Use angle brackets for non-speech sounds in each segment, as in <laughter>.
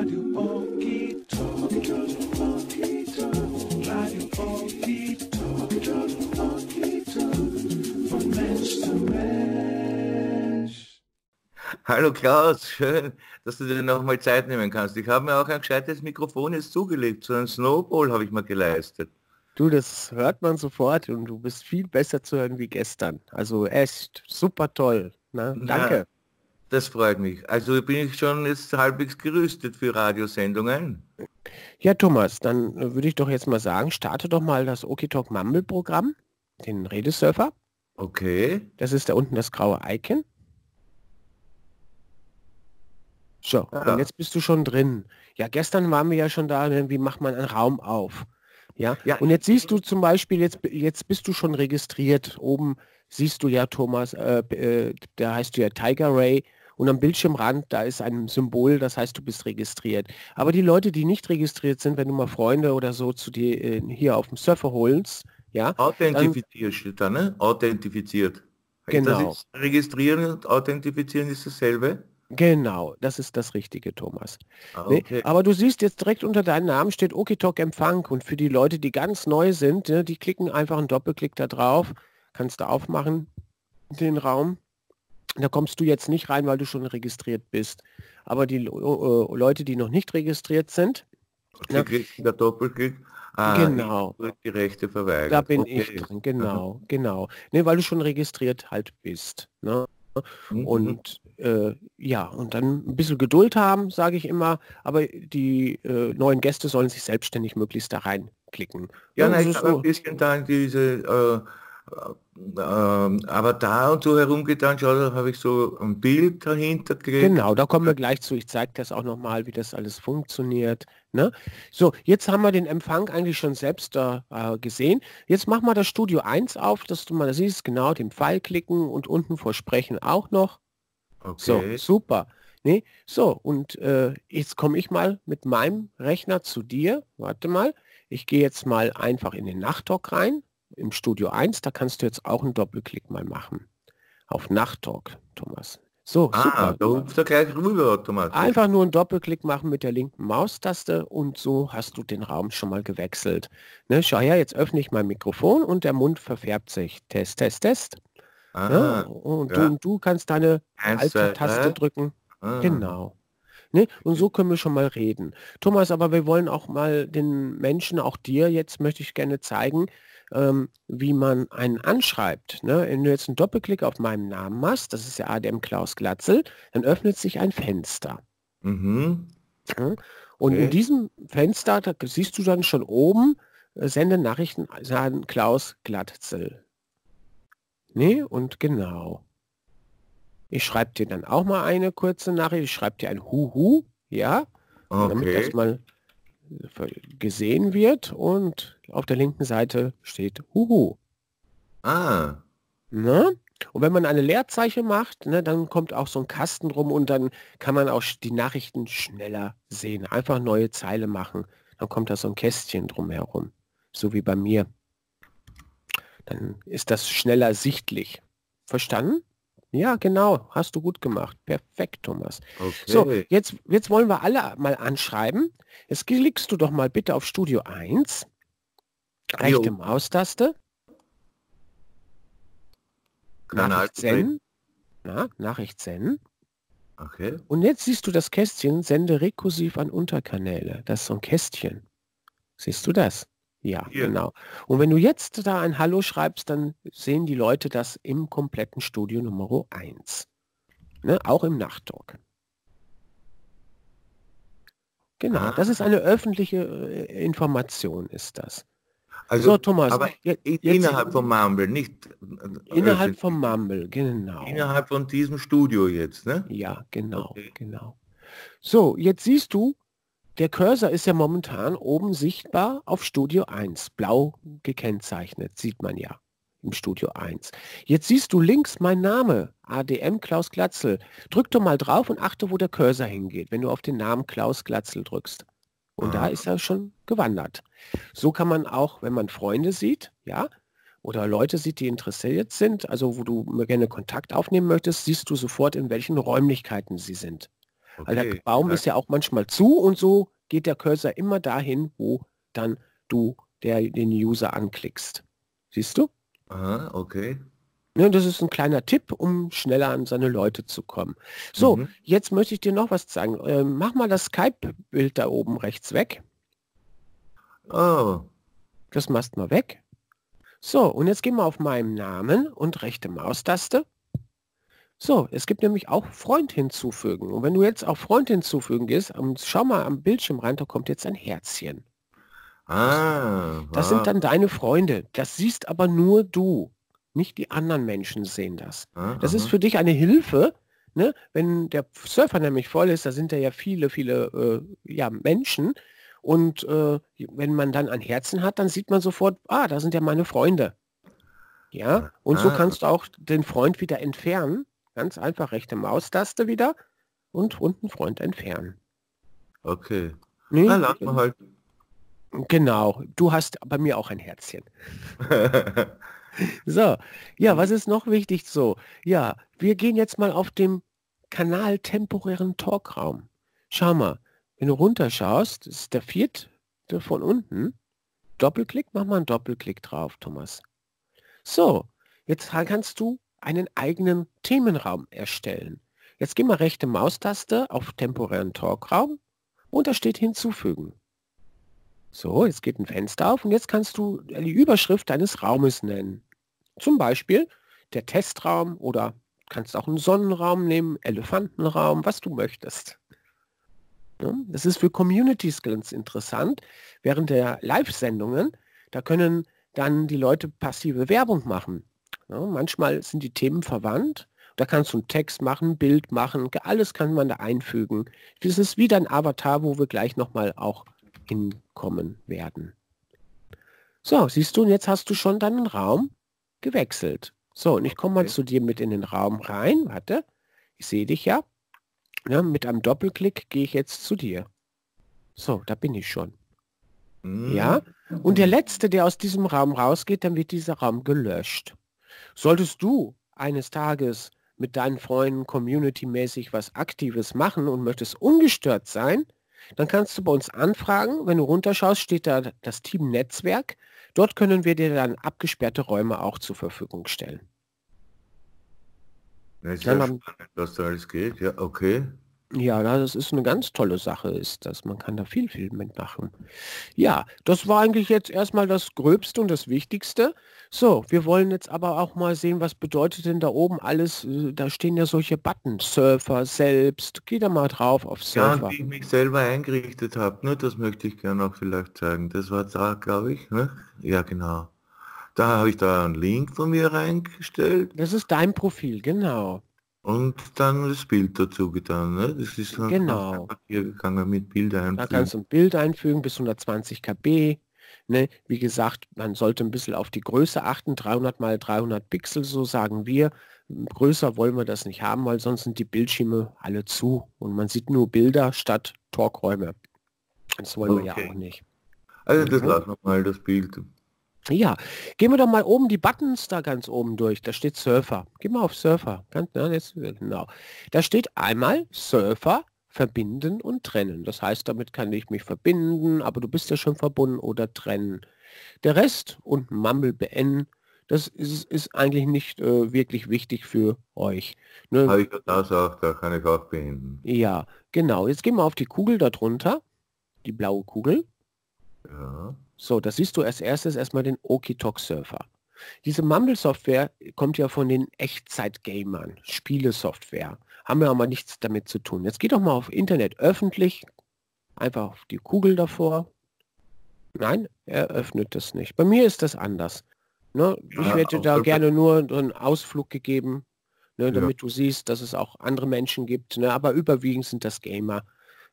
Radio Oki Radio Oki Von Mensch zu Mensch. Hallo Klaus, schön, dass du dir nochmal Zeit nehmen kannst. Ich habe mir auch ein gescheites Mikrofon jetzt zugelegt, so ein Snowball habe ich mir geleistet. Du, das hört man sofort und du bist viel besser zu hören wie gestern. Also echt super toll. Ne? Danke. Ja. Das freut mich. Also bin ich schon jetzt halbwegs gerüstet für Radiosendungen. Ja, Thomas, dann würde ich doch jetzt mal sagen, starte doch mal das Okitalk Mumble Programm, den Redesurfer. Okay. Das ist da unten das graue Icon. So, ja. Ah. und jetzt bist du schon drin. Ja, gestern waren wir ja schon da, ne, wie macht man einen Raum auf? Ja? ja, und jetzt siehst du zum Beispiel, jetzt, jetzt bist du schon registriert. Oben siehst du ja Thomas, äh, äh, da heißt du ja Tiger Ray und am Bildschirmrand, da ist ein Symbol, das heißt, du bist registriert. Aber die Leute, die nicht registriert sind, wenn du mal Freunde oder so zu dir äh, hier auf dem Surfer holst, ja. Authentifiziert steht da, ne? Authentifiziert. Genau. Das registrieren und authentifizieren ist dasselbe. Genau, das ist das Richtige, Thomas. Ah, okay. nee, aber du siehst jetzt direkt unter deinem Namen steht Okitok Empfang und für die Leute, die ganz neu sind, ne, die klicken einfach einen Doppelklick da drauf, kannst du aufmachen, den Raum da kommst du jetzt nicht rein, weil du schon registriert bist. Aber die äh, äh, Leute, die noch nicht registriert sind, na, ne? der Doppelklick, ah, genau, die Rechte verweigert. Da bin okay. ich drin, genau, <laughs> genau. Ne, weil du schon registriert halt bist. Ne? Mhm. Und äh, ja, und dann ein bisschen Geduld haben, sage ich immer, aber die äh, neuen Gäste sollen sich selbstständig möglichst da reinklicken. Ja, nein, ich so. ein bisschen dann diese äh, ähm, aber da und so herumgetan, schau, da habe ich so ein Bild dahinter gelegt. Genau, da kommen wir gleich zu. Ich zeige das auch nochmal, wie das alles funktioniert. Ne? So, jetzt haben wir den Empfang eigentlich schon selbst äh, gesehen. Jetzt machen wir das Studio 1 auf, dass du mal siehst, genau, den Pfeil klicken und unten vor Sprechen auch noch. Okay. So, super. Nee, so, und äh, jetzt komme ich mal mit meinem Rechner zu dir. Warte mal. Ich gehe jetzt mal einfach in den Nachtdock rein im Studio 1, da kannst du jetzt auch einen Doppelklick mal machen. Auf Nachttalk, Thomas. So, ah, da gleich rüber, Thomas. Einfach nur einen Doppelklick machen mit der linken Maustaste und so hast du den Raum schon mal gewechselt. Ne, schau her, jetzt öffne ich mein Mikrofon und der Mund verfärbt sich. Test, test, test. Ah, ja, und, ja. Du, und, Du, kannst deine alte taste drücken. Ah. Genau. Ne? Und mhm. so können wir schon mal reden. Thomas, aber wir wollen auch mal den Menschen, auch dir, jetzt möchte ich gerne zeigen, ähm, wie man einen anschreibt. Ne? Wenn du jetzt einen Doppelklick auf meinen Namen machst, das ist ja ADM Klaus Glatzel, dann öffnet sich ein Fenster. Mhm. Ja? Und okay. in diesem Fenster, da siehst du dann schon oben, äh, sende Nachrichten an Klaus Glatzel. Ne? Und genau. Ich schreibe dir dann auch mal eine kurze Nachricht. Ich schreibe dir ein Huhu, ja, okay. damit das mal äh, gesehen wird und auf der linken Seite steht Huhu. Ah. Ne? Und wenn man eine Leerzeichen macht, ne, dann kommt auch so ein Kasten rum und dann kann man auch die Nachrichten schneller sehen. Einfach neue Zeile machen. Dann kommt da so ein Kästchen drum herum. So wie bei mir. Dann ist das schneller sichtlich. Verstanden? Ja, genau. Hast du gut gemacht. Perfekt, Thomas. Okay. So, jetzt, jetzt wollen wir alle mal anschreiben. Jetzt klickst du doch mal bitte auf Studio 1. Rechte jo. Maustaste. Nachricht senden. Na, Nachricht senden. Okay. Und jetzt siehst du das Kästchen, sende rekursiv an Unterkanäle. Das ist so ein Kästchen. Siehst du das? Ja, yeah. genau. Und wenn du jetzt da ein Hallo schreibst, dann sehen die Leute das im kompletten Studio Nummer 1. Ne? Auch im Nachttalk. Genau, ah. das ist eine öffentliche äh, Information, ist das. Also, so, Thomas, aber jetzt, innerhalb von Mumble, nicht... Äh, innerhalb öffentlich. von Mumble, genau. Innerhalb von diesem Studio jetzt, ne? Ja, genau, okay. genau. So, jetzt siehst du, der Cursor ist ja momentan oben sichtbar auf Studio 1, blau gekennzeichnet, sieht man ja im Studio 1. Jetzt siehst du links mein Name, ADM Klaus Glatzel. Drück doch mal drauf und achte, wo der Cursor hingeht, wenn du auf den Namen Klaus Glatzel drückst. Und ah. da ist er schon gewandert. So kann man auch, wenn man Freunde sieht, ja, oder Leute sieht, die interessiert sind, also wo du gerne Kontakt aufnehmen möchtest, siehst du sofort, in welchen Räumlichkeiten sie sind. Okay, also der Baum ja. ist ja auch manchmal zu und so geht der Cursor immer dahin, wo dann du der, den User anklickst. Siehst du? Aha, okay. Ja, ne, das ist ein kleiner Tipp, um schneller an seine Leute zu kommen. So, mhm. jetzt möchte ich dir noch was zeigen. Äh, mach mal das Skype-Bild da oben rechts weg. Oh. Das machst du mal weg. So, und jetzt gehen wir auf meinen Namen und rechte Maustaste. So, es gibt nämlich auch Freund hinzufügen. Und wenn du jetzt auch Freund hinzufügen gehst, ähm, schau mal am Bildschirm rein, da kommt jetzt ein Herzchen. Ah. Das ah. sind dann deine Freunde. Das siehst aber nur du. Nicht die anderen Menschen sehen das. Ah, das aha. ist für dich eine Hilfe, ne? wenn der Surfer nämlich voll ist, da sind ja viele, viele äh, ja, Menschen. Und äh, wenn man dann ein Herzen hat, dann sieht man sofort, ah, da sind ja meine Freunde. Ja, ah, und ah. so kannst du auch den Freund wieder entfernen Ganz einfach rechte Maustaste wieder und unten Freund entfernen. Okay. Nee, Dann lassen wir halt. Genau. Du hast bei mir auch ein Herzchen. <laughs> so. Ja, was ist noch wichtig so? Ja, wir gehen jetzt mal auf dem Kanal temporären Talkraum. Schau mal, wenn du runterschaust, das ist der vierte von unten. Doppelklick, mach mal einen Doppelklick drauf, Thomas. So, jetzt kannst du einen eigenen Themenraum erstellen. Jetzt gehen wir rechte Maustaste auf temporären Talkraum und da steht hinzufügen. So, jetzt geht ein Fenster auf und jetzt kannst du die Überschrift deines Raumes nennen. Zum Beispiel der Testraum oder kannst auch einen Sonnenraum nehmen, Elefantenraum, was du möchtest. Das ist für Communities ganz interessant. Während der Live-Sendungen, da können dann die Leute passive Werbung machen. Ne? Manchmal sind die Themen verwandt. Da kannst du einen Text machen, Bild machen, alles kann man da einfügen. Das ist wieder ein Avatar, wo wir gleich nochmal auch hinkommen werden. So, siehst du, und jetzt hast du schon deinen Raum gewechselt. So, und ich komme mal okay. zu dir mit in den Raum rein. Warte, ich sehe dich ja. ja. Ne, mit einem Doppelklick gehe ich jetzt zu dir. So, da bin ich schon. Mm. Ja, und der Letzte, der aus diesem Raum rausgeht, dann wird dieser Raum gelöscht. Solltest du eines Tages mit deinen Freunden community-mäßig was Aktives machen und möchtest ungestört sein, dann kannst du bei uns anfragen. Wenn du runterschaust, steht da das Team Netzwerk. Dort können wir dir dann abgesperrte Räume auch zur Verfügung stellen. Ja, ist ja spannend, was da alles geht. Ja, okay. Ja, das ist eine ganz tolle Sache, ist das. Man kann da viel, viel mitmachen. Ja, das war eigentlich jetzt erstmal das Gröbste und das Wichtigste. So, wir wollen jetzt aber auch mal sehen, was bedeutet denn da oben alles. Äh, da stehen ja solche Button. Surfer selbst. Geh da mal drauf auf Surfer. Ja, die ich mich selber eingerichtet habe. Ne? Das möchte ich gerne auch vielleicht zeigen. Das war da, glaube ich. Ne? Ja, genau. Da habe ich da einen Link von mir reingestellt. Das ist dein Profil, genau und dann das Bild dazu getan. Ne? Das ist genau. hier gegangen mit Bild einfügen. Da kannst du ein Bild einfügen bis 120 KB. Ne? Wie gesagt, man sollte ein bisschen auf die Größe achten. 300 mal 300 Pixel, so sagen wir. Größer wollen wir das nicht haben, weil sonst sind die Bildschirme alle zu und man sieht nur Bilder statt Torräume. Das wollen okay. wir ja auch nicht. Also das okay. lassen wir mal das Bild. Ja, gehen wir doch mal oben die Buttons da ganz oben durch. Da steht Surfer. Geh mal auf Surfer. Ganz, na, ne, jetzt, genau. Da steht einmal Surfer, verbinden und trennen. Das heißt, damit kann ich mich verbinden, aber du bist ja schon verbunden oder trennen. Der Rest und Mumble beenden, das ist, ist eigentlich nicht äh, wirklich wichtig für euch. Ne? Habe ich das auch, da kann ich auch beenden. Ja, genau. Jetzt gehen wir auf die Kugel darunter, die blaue Kugel. Ja. So, das siehst du als erstes erstmal den Okitok-Surfer. Diese Mumble-Software kommt ja von den Echtzeit-Gamern, Spielesoftware. Haben wir aber nichts damit zu tun. Jetzt geht doch mal auf Internet öffentlich, einfach auf die Kugel davor. Nein, er öffnet das nicht. Bei mir ist das anders. Ne? Ich ja, hätte da gerne nur einen Ausflug gegeben, ne, damit ja. du siehst, dass es auch andere Menschen gibt. Ne? Aber überwiegend sind das Gamer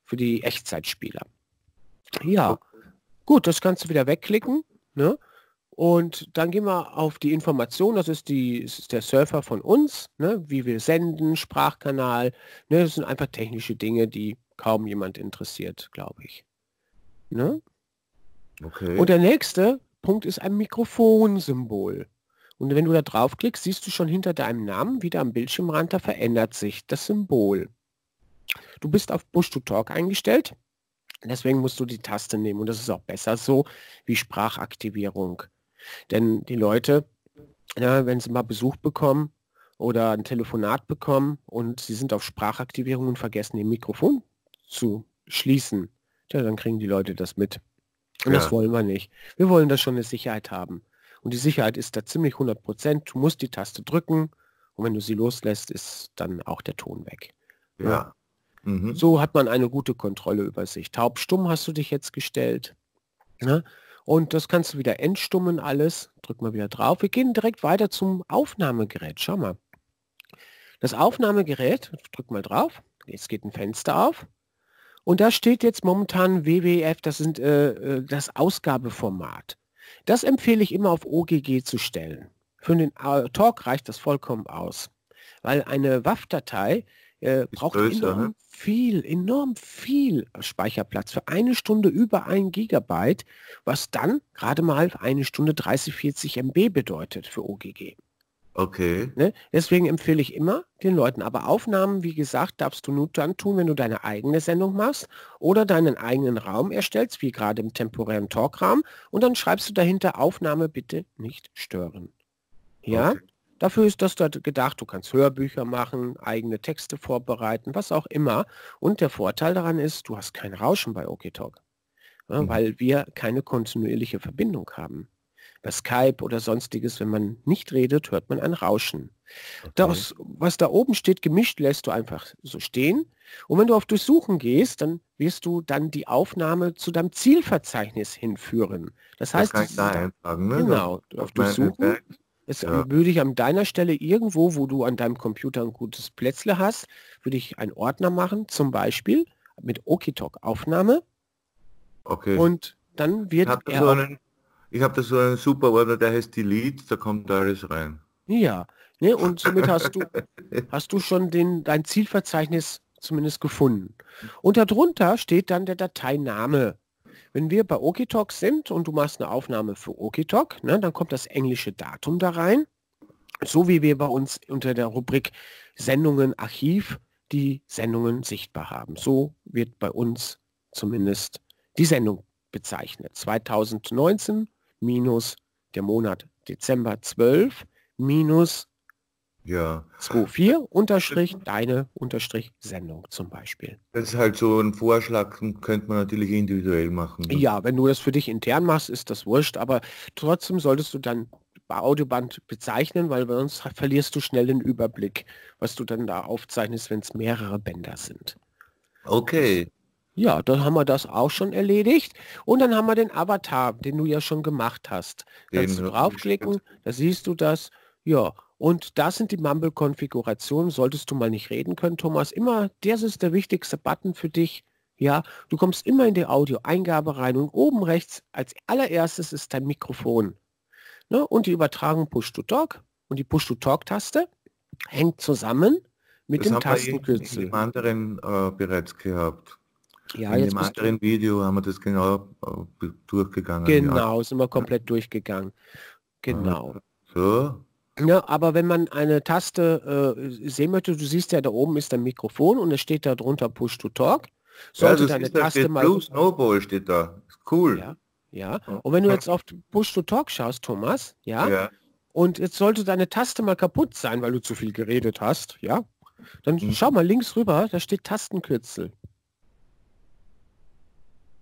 für die Echtzeitspieler. Ja. Gut, das kannst du wieder wegklicken. Ne? Und dann gehen wir auf die Information, das ist, die, das ist der Surfer von uns, ne? wie wir senden, Sprachkanal. Ne? Das sind einfach technische Dinge, die kaum jemand interessiert, glaube ich. Ne? Okay. Und der nächste Punkt ist ein Mikrofonsymbol. Und wenn du da draufklickst, siehst du schon hinter deinem Namen wieder am Bildschirmrand, da verändert sich das Symbol. Du bist auf Bush to Talk eingestellt. Deswegen musst du die Taste nehmen und das ist auch besser so wie Sprachaktivierung. Denn die Leute, ja, ne, wenn sie mal Besuch bekommen oder ein Telefonat bekommen und sie sind auf Sprachaktivierung und vergessen, ihr Mikrofon zu schließen, ja, dann kriegen die Leute das mit. Und ja. das wollen wir nicht. Wir wollen da schon eine Sicherheit haben. Und die Sicherheit ist da ziemlich 100 Prozent. Du musst die Taste drücken und wenn du sie loslässt, ist dann auch der Ton weg. ja. Mhm. So hat man eine gute Kontrolle über sich. Taubstumm hast du dich jetzt gestellt. Ne? Und das kannst du wieder entstummen alles. Drück mal wieder drauf. Wir gehen direkt weiter zum Aufnahmegerät. Schau mal. Das Aufnahmegerät, drück mal drauf. Jetzt geht ein Fenster auf. Und da steht jetzt momentan WWF, das sind äh, äh, das Ausgabeformat. Das empfehle ich immer auf OGG zu stellen. Für den äh, Talk reicht das vollkommen aus, weil eine waf datei äh, braucht größer, enorm ne? viel, enorm viel Speicherplatz für eine Stunde über ein Gigabyte, was dann gerade mal eine Stunde 30, 40 MB bedeutet für OGG. Okay. Ne? Deswegen empfehle ich immer den Leuten, aber Aufnahmen, wie gesagt, darfst du nur dann tun, wenn du deine eigene Sendung machst oder deinen eigenen Raum erstellst, wie gerade im temporären Talkraum, und dann schreibst du dahinter Aufnahme bitte nicht stören. Ja? Okay. Dafür ist das dort gedacht, du kannst Hörbücher machen, eigene Texte vorbereiten, was auch immer. Und der Vorteil daran ist, du hast kein Rauschen bei OKTalk, ja, ne, mhm. weil wir keine kontinuierliche Verbindung haben. Bei Skype oder sonstiges, wenn man nicht redet, hört man ein Rauschen. Okay. Das, was da oben steht, gemischt, lässt du einfach so stehen. Und wenn du auf Durchsuchen gehst, dann wirst du dann die Aufnahme zu deinem Zielverzeichnis hinführen. Das, heißt, das kann ich da einfach, ne? genau, auf Durchsuchen. Jetzt ja. würde ich an deiner Stelle irgendwo, wo du an deinem Computer ein gutes Plätzle hast, würde ich einen Ordner machen, zum Beispiel mit Okitok Aufnahme. Okay. Und dann wird ich habe da, so einen, ich hab da so einen super Ordner, der heißt Delete, da kommt alles rein. Ja, ne, und somit hast du, <laughs> hast du schon den, dein Zielverzeichnis zumindest gefunden. Und darunter steht dann der Dateiname. Wenn wir bei Okitalk sind und du machst eine Aufnahme für Okitalk, ne, dann kommt das englische Datum da rein. So wie wir bei uns unter der Rubrik Sendungen Archiv die Sendungen sichtbar haben. So wird bei uns zumindest die Sendung bezeichnet. 2019 minus der Monat Dezember 12 minus ja. 24 unterstrich deine unterstrich Sendung zum Beispiel. Das ist halt so ein Vorschlag, könnte man natürlich individuell machen. Ne? Ja, wenn du das für dich intern machst, ist das wurscht, aber trotzdem solltest du dann bei Audioband bezeichnen, weil sonst verlierst du schnell den Überblick, was du dann da aufzeichnest, wenn es mehrere Bänder sind. Okay. Ja, dann haben wir das auch schon erledigt. Und dann haben wir den Avatar, den du ja schon gemacht hast. Den Kannst du draufklicken, da siehst du das. Ja, und das sind die Mumble-Konfigurationen, solltest du mal nicht reden können, Thomas, immer, das ist der wichtigste Button für dich. Ja, du kommst immer in die Audioeingabe rein und oben rechts als allererstes ist dein Mikrofon. Ne? Und die Übertragung Push-to-Talk und die Push-to-Talk-Taste hängt zusammen mit das dem haben Wir in, in anderen äh, bereits gehabt. Ja, in dem anderen Video haben wir das genau äh, durchgegangen. Genau, ja. sind wir komplett durchgegangen. Äh, genau. So, ja, ne, aber wenn man eine Taste äh, sehen möchte, du siehst ja, da oben ist ein Mikrofon und es steht da drunter Push to Talk. Sollte ja, deine Taste mal... Blue Snowball steht da. Cool. Ja, ja. Und wenn du jetzt auf Push to Talk schaust, Thomas, ja, ja, und jetzt sollte deine Taste mal kaputt sein, weil du zu viel geredet hast, ja, dann mhm. schau mal links rüber, da steht Tastenkürzel.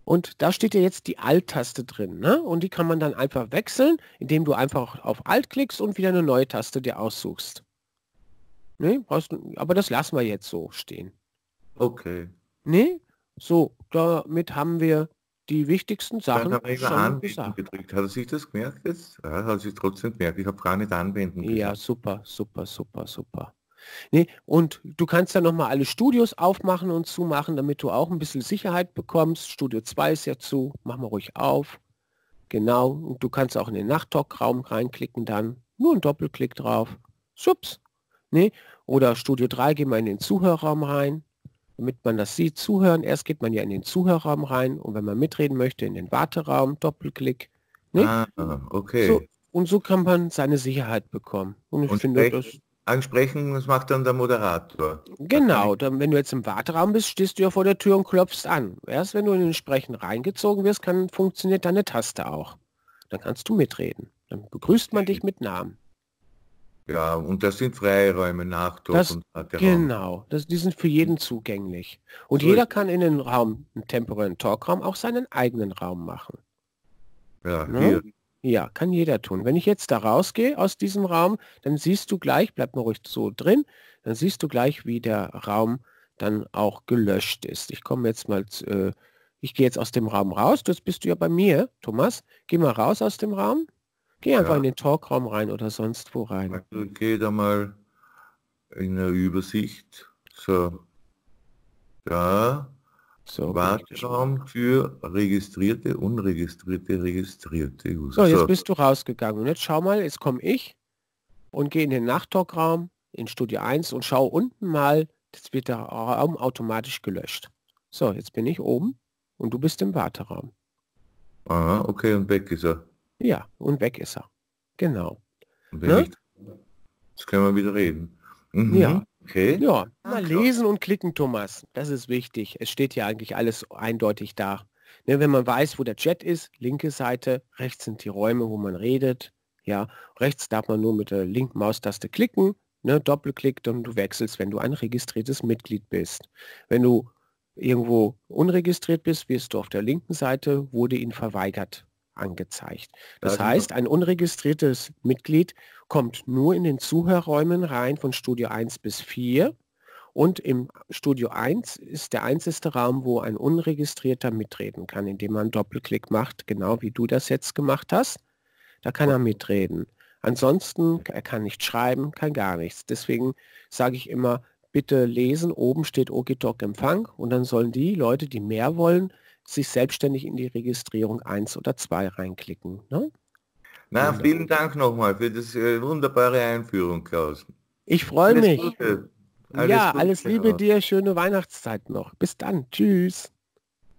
Und da steht ja jetzt die Alt-Taste drin. Ne? Und die kann man dann einfach wechseln, indem du einfach auf Alt klickst und wieder eine neue Taste dir aussuchst. Nee, brauchst aber das lassen wir jetzt so stehen. Okay. Nee, so, damit haben wir die wichtigsten Sachen dann habe ich schon anwenden gesagt. gedrückt. Hat er sich das gemerkt jetzt? Ja, hat sich trotzdem gemerkt. Ich habe gar nicht anwenden können. Ja, super, super, super, super. Nee, und du kannst dann nochmal alle Studios aufmachen und zumachen, damit du auch ein bisschen Sicherheit bekommst. Studio 2 ist ja zu, mach mal ruhig auf. Genau, und du kannst auch in den Nachttalk-Raum reinklicken dann. Nur ein Doppelklick drauf. Schubs. Nee, oder Studio 3 gehen wir in den Zuhörerraum rein. Damit man das sieht, zuhören, erst geht man ja in den Zuhörerraum rein und wenn man mitreden möchte, in den Warteraum, Doppelklick. Nee? Ah, okay. So, und so kann man seine Sicherheit bekommen. Und ich und finde, das ansprechen, das macht dann der Moderator. Genau, dann, wenn du jetzt im Warteraum bist, stehst du ja vor der Tür und klopfst an. Erst wenn du in den Sprechen reingezogen wirst, kann, funktioniert deine Taste auch. Dann kannst du mitreden. Dann begrüßt man dich mit Namen. Ja, und das sind Freiräume, Nachdruck das, und Genau, das, die sind für jeden zugänglich. Und so jeder kann in den Raum, einen temporären Talkraum, auch seinen eigenen Raum machen. Ja, ne? hier ja, kann jeder tun. Wenn ich jetzt da rausgehe aus diesem Raum, dann siehst du gleich, bleib mal ruhig so drin, dann siehst du gleich, wie der Raum dann auch gelöscht ist. Ich komme jetzt mal, äh, ich gehe jetzt aus dem Raum raus, Du bist du ja bei mir, Thomas. Geh mal raus aus dem Raum. Geh einfach ja. in den Talkraum rein oder sonst wo rein. Also geh da mal in eine Übersicht. So. Da. So, Warteraum für registrierte, unregistrierte, registrierte User. So, jetzt bist du rausgegangen. Und jetzt schau mal, jetzt komme ich und gehe in den Nachtalkraum in Studio 1 und schau unten mal, jetzt wird der Raum automatisch gelöscht. So, jetzt bin ich oben und du bist im Warteraum. Aha, okay, und weg ist er. Ja, und weg ist er. Genau. Und wenn ne? nicht, jetzt können wir wieder reden. Mhm. Ja. Okay. Ja, ah, mal ah, lesen und klicken, Thomas. Das ist wichtig. Es steht hier eigentlich alles eindeutig da. Ne, wenn man weiß, wo der Chat ist, linke Seite, rechts sind die Räume, wo man redet. Ja, rechts darf man nur mit der linken Maustaste klicken, ne, Doppelklick, dann du wechselst, wenn du ein registriertes Mitglied bist. Wenn du irgendwo unregistriert bist, wirst du auf der linken Seite, wurde ihn verweigert angezeigt. Das ja, genau. heißt, ein unregistriertes Mitglied kommt nur in den Zuhörräumen rein von Studio 1 bis 4 und im Studio 1 ist der einzige Raum, wo ein unregistrierter mitreden kann, indem man einen Doppelklick macht, genau wie du das jetzt gemacht hast. Da kann er mitreden. Ansonsten, er kann nicht schreiben, kann gar nichts. Deswegen sage ich immer, bitte lesen, oben steht Okitok Empfang und dann sollen die Leute, die mehr wollen, sich selbstständig in die Registrierung 1 oder 2 reinklicken. Ne? Na, vielen Dank nochmal für das äh, wunderbare Einführung, Klaus. Ich freue mich. Gute. Alles ja, Gute, alles Liebe Klaus. dir, schöne Weihnachtszeit noch. Bis dann, tschüss.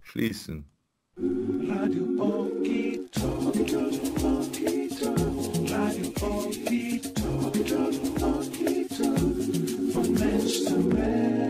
Schließen. Radio Von Mensch zu Mensch.